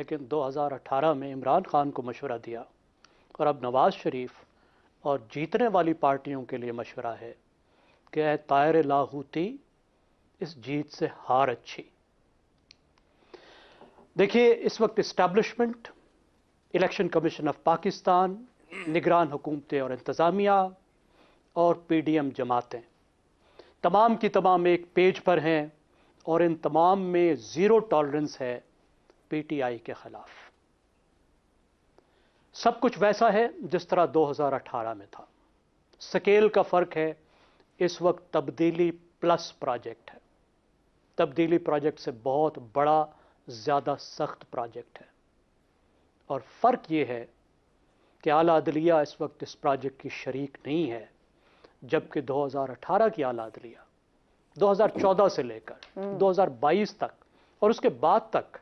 लेकिन 2018 में इमरान खान को मशवरा दिया और अब नवाज शरीफ और जीतने वाली पार्टियों के लिए मशवरा है कि तायर लाहूती इस जीत से हार अच्छी देखिए इस वक्त establishment election commission of Pakistan निगरान हुकूमतें और इंतज़ामिया और पीडीएम जमातें तमाम की तमाम एक पेज पर हैं और इन तमाम में ज़ीरो टॉलरेंस है पीटीआई के खिलाफ सब कुछ वैसा है जिस तरह 2018 में था स्केल का फर्क है इस वक्त तब्दीली प्लस प्रोजेक्ट है तब्दीली प्रोजेक्ट से बहुत बड़ा ज़्यादा सख्त प्रोजेक्ट है और फ़र्क यह है कि आला अदलिया इस वक्त इस प्रोजेक्ट की शरीक नहीं है जबकि 2018 की आला अदलिया 2014 से लेकर 2022 हम्म। तक और उसके बाद तक